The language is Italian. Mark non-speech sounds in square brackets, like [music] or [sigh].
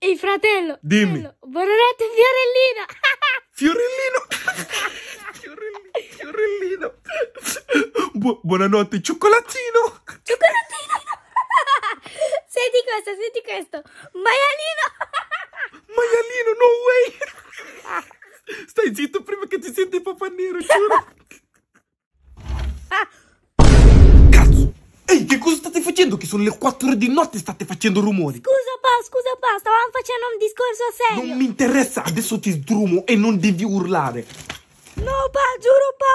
Il fratello. Dimmi. Buonanotte Fiorellina. [laughs] Fiorellino. Fiorellino. Fiorellino. Bu buonanotte cioccolatino. Cioccolatino. [laughs] Senti questo, senti questo. Maialino. [laughs] Maialino, no way. Stai zitto prima che ti senti papà nero, giuro. Ah. Cazzo. Ehi, che cosa state facendo? Che sono le 4 di notte e state facendo rumori. Scusa, scusa, basta, stavamo facendo un discorso serio. Non mi interessa, adesso ti sdrumo e non devi urlare. No, pa, giuro, pa,